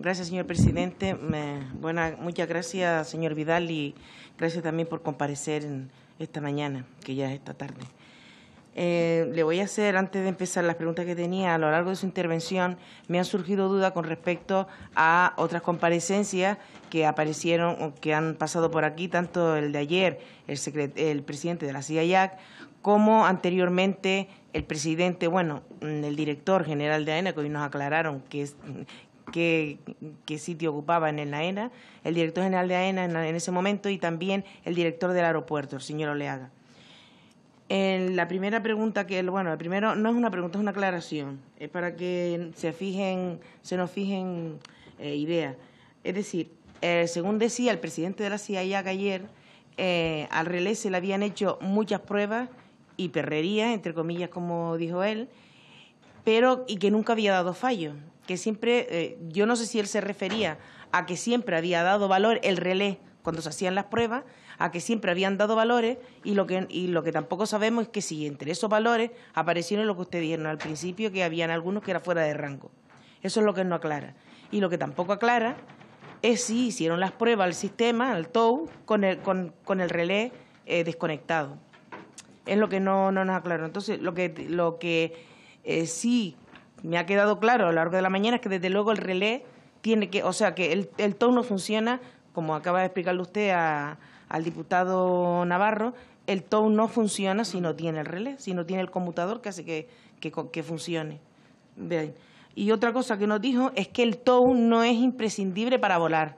Gracias, señor presidente. muchas gracias, señor Vidal, y gracias también por comparecer en esta mañana, que ya es esta tarde. Eh, le voy a hacer, antes de empezar las preguntas que tenía, a lo largo de su intervención me han surgido dudas con respecto a otras comparecencias que aparecieron o que han pasado por aquí, tanto el de ayer, el, presidente de la CIAC, como anteriormente el presidente, bueno, el director general de AENA, que nos aclararon que es qué, sitio ocupaban en la AENA, el director general de AENA en, ese momento y también el director del aeropuerto, el señor Oleaga. la primera pregunta que, bueno, la primero no es una pregunta, es una aclaración, es para que se fijen, se nos fijen eh, ideas. Es decir, eh, según decía el presidente de la CIA ayer, eh, al relé se le habían hecho muchas pruebas y perrerías, entre comillas, como dijo él, pero y que nunca había dado fallo que siempre, eh, yo no sé si él se refería a que siempre había dado valor el relé cuando se hacían las pruebas, a que siempre habían dado valores y lo que, lo que tampoco sabemos es que si entre esos valores aparecieron lo que ustedes dijeron al principio, que habían algunos que era fuera de rango. Eso es lo que no aclara. Y lo que tampoco aclara es si hicieron las pruebas al sistema, al TOW, con el, con, con el relé eh, desconectado. Es lo que no, no, nos aclaró. Entonces, lo que, lo que eh, sí me ha quedado claro a lo largo de la mañana que desde luego el relé tiene que, o sea, que el, el no funciona, como acaba de explicarle usted al diputado Navarro, el tow no funciona si no tiene el relé, si no tiene el conmutador que hace que, funcione. Y otra cosa que nos dijo es que el tow no es imprescindible para volar.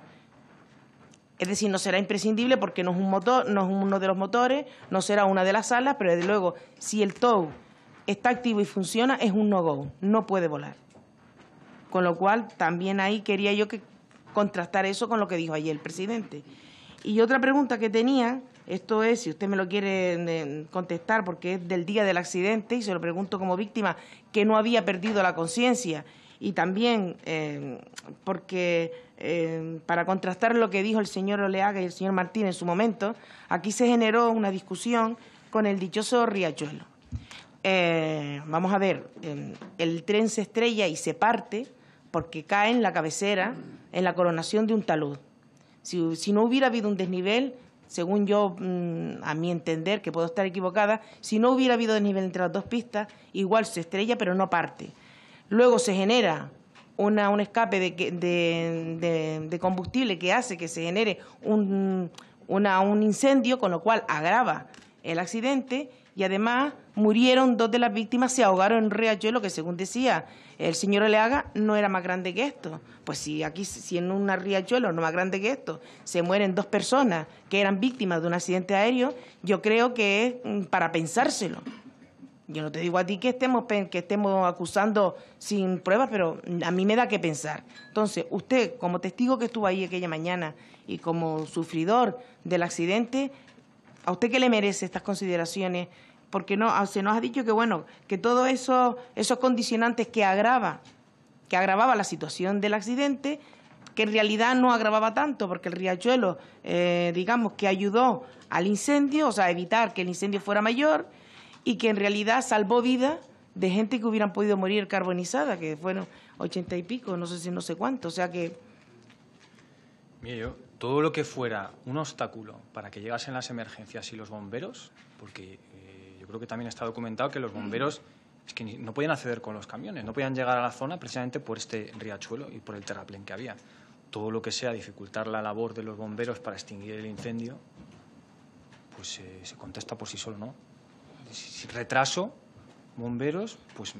Es decir, no será imprescindible porque no es, un motor, no es uno de los motores, no será una de las alas, pero desde luego, si el tow está activo y funciona, es un no-go, no puede volar. Con lo cual, también ahí quería yo que contrastar eso con lo que dijo ayer el presidente. Y otra pregunta que tenía, esto es, si usted me lo quiere eh, contestar, porque es del día del accidente, y se lo pregunto como víctima, que no había perdido la conciencia. Y también, eh, porque eh, para contrastar lo que dijo el señor Oleaga y el señor Martín en su momento, aquí se generó una discusión con el dichoso Riachuelo. Eh, vamos a ver, em, el tren se estrella y se parte porque cae en la cabecera, en la coronación de un talud. Si, no hubiera habido un desnivel, según yo, mm, a mi entender, que puedo estar equivocada, si no hubiera habido desnivel entre las dos pistas, igual se estrella, pero no parte. Luego se genera una, un escape de, combustible que hace que se genere un, un incendio, con lo cual agrava el accidente y además murieron dos de las víctimas, se ahogaron en un riachuelo que según decía el señor Oleaga no era más grande que esto. Pues si aquí, si en un riachuelo no más grande que esto, se mueren dos personas que eran víctimas de un accidente aéreo, yo creo que es mm, para pensárselo. Yo no te digo a ti que estemos, que estemos acusando sin pruebas, pero a mí me da que pensar. Entonces, usted, como testigo que estuvo ahí aquella mañana y como sufridor del accidente, ¿A usted qué le merece estas consideraciones? Porque no, ah, se nos ha dicho que, bueno, que todos eso, esos condicionantes que agrava, que agravaba la situación del accidente, que en realidad no agravaba tanto, porque el riachuelo, eh, digamos, que ayudó al incendio, o sea, a evitar que el incendio fuera mayor, y que en realidad salvó vida de gente que hubieran podido morir carbonizada, que fueron ochenta y pico, no sé si no sé cuánto, o sea que... Mío, todo lo que fuera un obstáculo para que llegasen las emergencias y los bomberos, porque eh, yo creo que también está documentado que los mm. bomberos es que no podían acceder con los camiones, no podían llegar a la zona precisamente por este riachuelo y por el terraplén que había. Todo lo que sea dificultar la labor de los bomberos para extinguir el incendio, pues eh, se contesta por sí solo, ¿no? Si, retraso, bomberos, pues,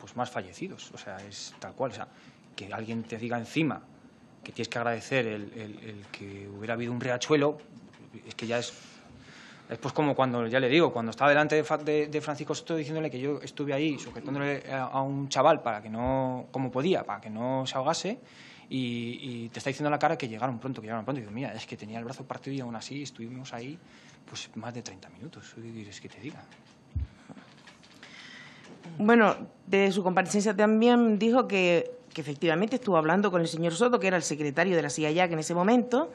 pues más fallecidos. O sea, es tal cual. O sea, que alguien te diga encima que tienes que agradecer el, el, que hubiera habido un riachuelo, es que ya es, es pues como cuando, ya le digo, cuando estaba delante de, de, Francisco Soto diciéndole que yo estuve ahí sujetándole a, un chaval para que no, como podía, para que no se ahogase, y, te está diciendo a la cara que llegaron pronto, que llegaron pronto. Y digo, mira, es que tenía el brazo partido y aún así estuvimos ahí pues más de 30 minutos, es que te diga? Bueno, de su comparecencia también dijo que que efectivamente estuvo hablando con el señor Soto, que era el secretario de la CIA en ese momento,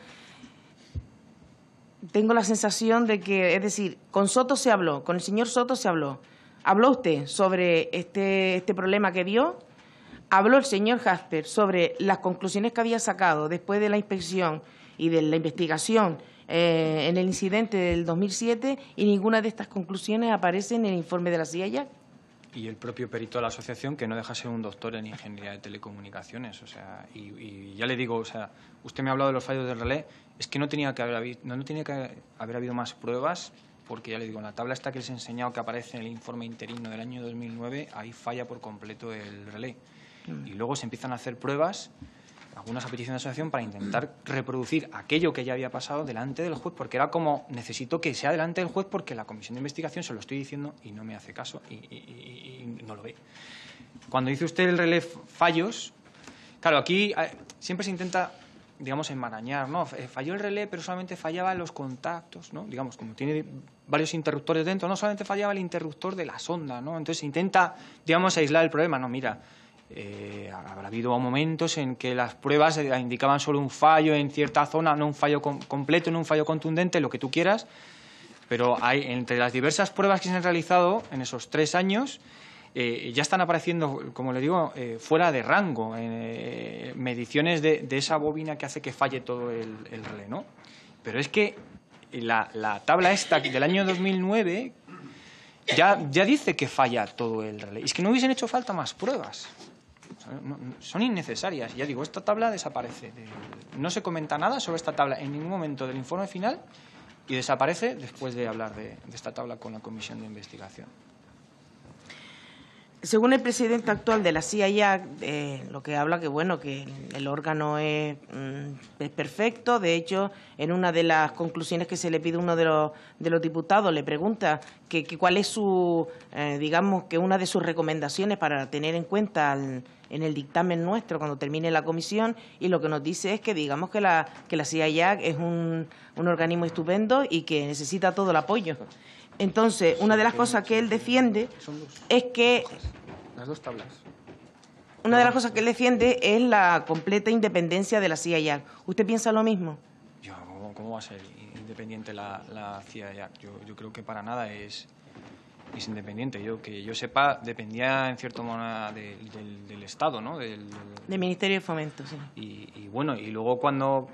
tengo la sensación de que, es decir, con Soto se habló, con el señor Soto se habló. Habló usted sobre este, este problema que dio, habló el señor Jasper sobre las conclusiones que había sacado después de la inspección y de la investigación eh, en el incidente del 2007 y ninguna de estas conclusiones aparece en el informe de la CIA y el propio perito de la asociación, que no deja ser un doctor en ingeniería de telecomunicaciones. O sea, y, ya le digo, o sea, usted me ha hablado de los fallos del relé, es que no tenía que haber, no, no tenía que haber habido más pruebas, porque ya le digo, en la tabla esta que les he enseñado que aparece en el informe interino del año 2009, ahí falla por completo el relé. Mm. Y luego se empiezan a hacer pruebas algunas peticiones de asociación para intentar reproducir aquello que ya había pasado delante del juez, porque era como necesito que sea delante del juez porque la comisión de investigación se lo estoy diciendo y no me hace caso y, no lo ve. Cuando dice usted el relé fallos, claro, aquí eh, siempre se intenta digamos, enmarañar, ¿no? Eh, falló el relé, pero solamente fallaba los contactos, ¿no? Digamos, como tiene varios interruptores dentro, no solamente fallaba el interruptor de la sonda, ¿no? Entonces se intenta, digamos, aislar el problema. No, mira, eh, habrá habido momentos en que las pruebas eh, indicaban solo un fallo en cierta zona, no un fallo completo, no un fallo contundente, lo que tú quieras, pero hay, entre las diversas pruebas que se han realizado en esos tres años, eh, ya están apareciendo, como le digo, fuera de rango, mediciones de, esa bobina que hace que falle todo el, relé, ¿no? Pero es que la, tabla esta del año 2009 ya, ya dice que falla todo el relé. Es que no hubiesen hecho falta más pruebas son innecesarias. Ya digo, esta tabla desaparece. No se comenta nada sobre esta tabla en ningún momento del informe final y desaparece después de hablar de, de esta tabla con la comisión de investigación. Según el presidente actual de la CIA, eh, lo que habla que bueno que el órgano mm, es, perfecto. De hecho, en una de las conclusiones que se le pide uno de los, de los diputados le pregunta que, cuál es su eh, digamos que una de sus recomendaciones para tener en cuenta en el dictamen nuestro cuando termine la comisión y lo que nos dice es que digamos que la que la CIA es un, un organismo estupendo y que necesita todo el apoyo entonces, una de las cosas que él defiende es que... Las dos tablas. Una de las cosas que él defiende es la completa independencia de la CIA ¿Usted piensa lo mismo? Yo, ¿cómo, va a ser independiente la, CIA yo, creo que para nada es, es, independiente. Yo que yo sepa, dependía en cierto modo del, Estado, ¿no? Del, Ministerio de Fomento, sí. Y, bueno, y luego cuando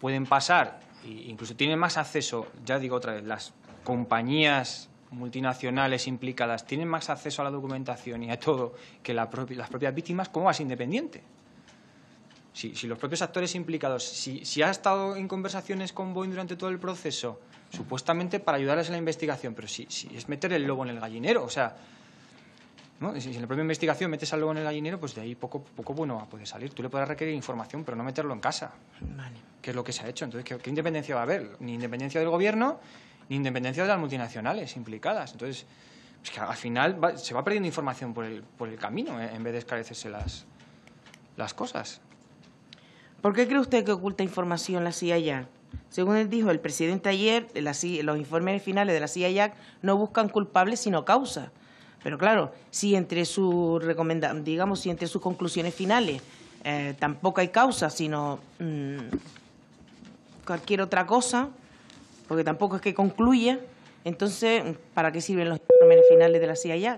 pueden pasar, incluso tienen más acceso, ya digo otra vez, las compañías multinacionales implicadas tienen más acceso a la documentación y a todo que las propias víctimas, ¿cómo vas independiente? Si, los propios actores implicados, si, si, ha estado en conversaciones con Boeing durante todo el proceso, supuestamente para ayudarles en la investigación, pero si, si es meter el lobo en el gallinero, o sea, si en la propia investigación metes al lobo en el gallinero, pues de ahí poco, poco bueno va a poder salir. Tú le podrás requerir información, pero no meterlo en casa, que es lo que se ha hecho. Entonces, ¿qué, ¿qué independencia va a haber? Ni independencia del gobierno, independencia de las multinacionales implicadas. Entonces, al final se va perdiendo información por el, por el camino eh, en vez de esclarecerse las, cosas. ¿Por qué cree usted que oculta información la CIA Según él dijo el presidente ayer, los informes finales de la CIA no buscan culpables sino causas. Pero claro, si entre sus digamos, si entre sus conclusiones finales eh, tampoco hay causa, sino mm, cualquier otra cosa, porque tampoco es que concluya. Entonces, ¿para qué sirven los informes finales de la CIA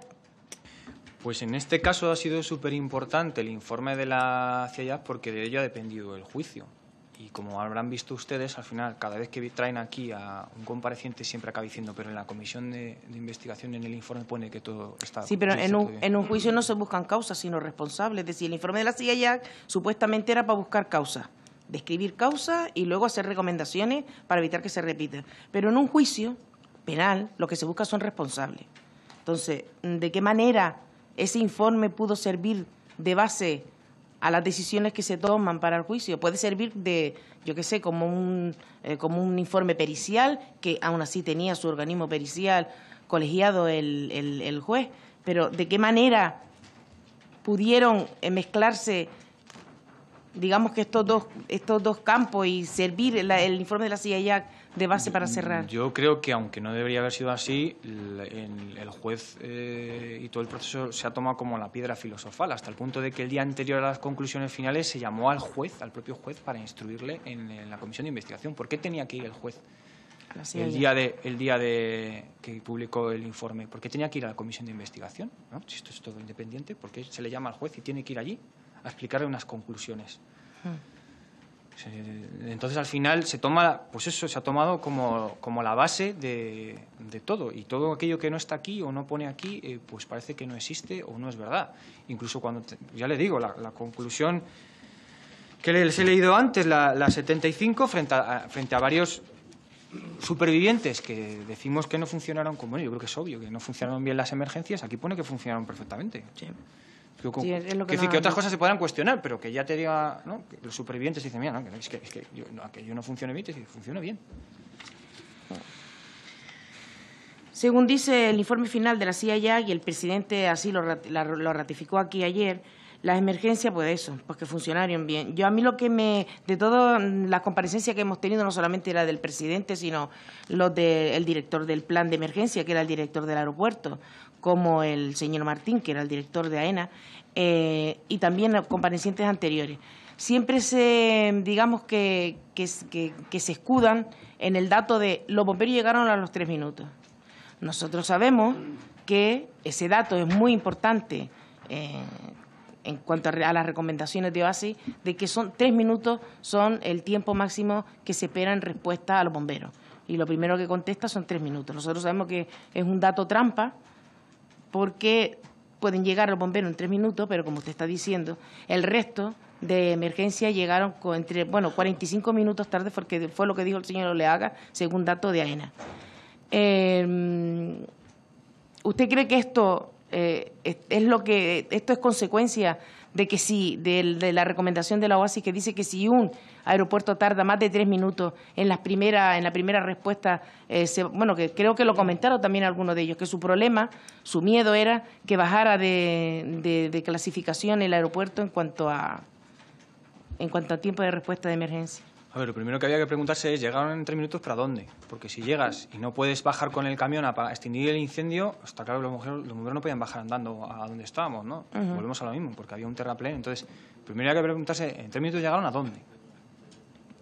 Pues en este caso ha sido súper importante el informe de la CIA porque de ello ha dependido el juicio. Y como habrán visto ustedes, al final, cada vez que traen aquí a un compareciente siempre acaba diciendo, pero en la comisión de, investigación, en el informe pone que todo está... Sí, pero en un, juicio no se buscan causas, sino responsables. Es decir, el informe de la CIA supuestamente era para buscar causas describir causas y luego hacer recomendaciones para evitar que se repita. Pero en un juicio penal lo que se busca son responsables. Entonces, ¿de qué manera ese informe pudo servir de base a las decisiones que se toman para el juicio? Puede servir de, yo qué sé, como un, eh, como un informe pericial, que aún así tenía su organismo pericial colegiado el, el juez, pero ¿de qué manera pudieron eh, mezclarse digamos que estos dos, estos dos campos y servir el, informe de la CIA de base para cerrar? Yo creo que, aunque no debería haber sido así, el, juez eh, y todo el proceso se ha tomado como la piedra filosofal, hasta el punto de que el día anterior a las conclusiones finales se llamó al juez, al propio juez, para instruirle en, la comisión de investigación. ¿Por qué tenía que ir el juez? el día de el día de que publicó el informe ¿por qué tenía que ir a la comisión de investigación si esto es todo independiente ¿por qué se le llama al juez y tiene que ir allí a explicarle unas conclusiones. Hmm. Entonces al final se toma, pues eso se ha tomado como, la base de, todo y todo aquello que no está aquí o no pone aquí, eh, pues parece que no existe o no es verdad. Incluso cuando, ya le digo, la, conclusión que les he leído antes, la, 75, frente a, frente a varios supervivientes que decimos que no funcionaron como bueno, yo creo que es obvio que no funcionaron bien las emergencias, aquí pone que funcionaron perfectamente. Sí. Que, es decir, que otras cosas se puedan cuestionar, pero que ya te diga, los supervivientes dicen, mira, es que, yo, no, funcione bien, te funciona bien. Según dice el informe final de la CIA y el presidente así lo, ratificó aquí ayer, las emergencias, pues eso, pues que funcionaron bien. Yo a mí lo que me, de todas mm, las comparecencias que hemos tenido, no solamente la del presidente, sino los del director del plan de emergencia, que era el director del aeropuerto, como el señor Martín, que era el director de AENA, eh, y también comparecientes anteriores. Siempre se, digamos que, se escudan en el dato de los bomberos llegaron a los tres minutos. Nosotros sabemos que ese dato es muy importante eh, en cuanto a las recomendaciones de OASI, de que son tres minutos son el tiempo máximo que se espera en respuesta a los bomberos. Y lo primero que contesta son tres minutos. Nosotros sabemos que es un dato trampa, porque pueden llegar los bomberos en tres minutos, pero como usted está diciendo, el resto de emergencias llegaron con entre, bueno, 45 minutos tarde, porque fue lo que dijo el señor Oleaga, según dato de AENA. Em, ¿Usted cree que esto eh, lo que esto es consecuencia de que sí de, la recomendación de la OASIS que dice que si un aeropuerto tarda más de tres minutos en la primera, en la primera respuesta, eh, bueno, que creo que lo comentaron también algunos de ellos, que su problema, su miedo era que bajara de, de clasificación el aeropuerto en cuanto a en cuanto a tiempo de respuesta de emergencia. A ver, lo primero que había que preguntarse es, ¿llegaron en tres minutos para dónde? Porque si llegas y no puedes bajar con el camión a extinguir el incendio, está claro que los bomberos, los no podían bajar andando a donde estábamos, ¿no? Volvemos a lo mismo, porque había un terraplén. Entonces, primero había que preguntarse, ¿en tres minutos llegaron a dónde?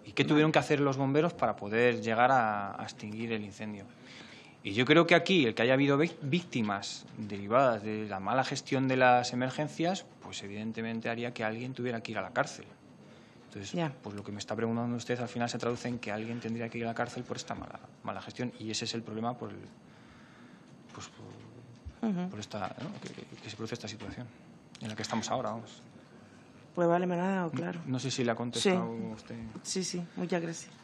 ¿Y qué tuvieron que hacer los bomberos para poder llegar a extinguir el incendio? Y yo creo que aquí, el que haya habido víctimas derivadas de la mala gestión de las emergencias, pues evidentemente haría que alguien tuviera que ir a la cárcel. Entonces, pues lo que me está preguntando usted al final se traduce en que alguien tendría que ir a la cárcel por esta mala, mala gestión y ese es el problema por el, pues, por, esta, que, se produce esta situación en la que estamos ahora. Vamos. Pues vale, me ha ah, dado claro. No, sé si le ha contestado usted. Sí, sí, muchas gracias.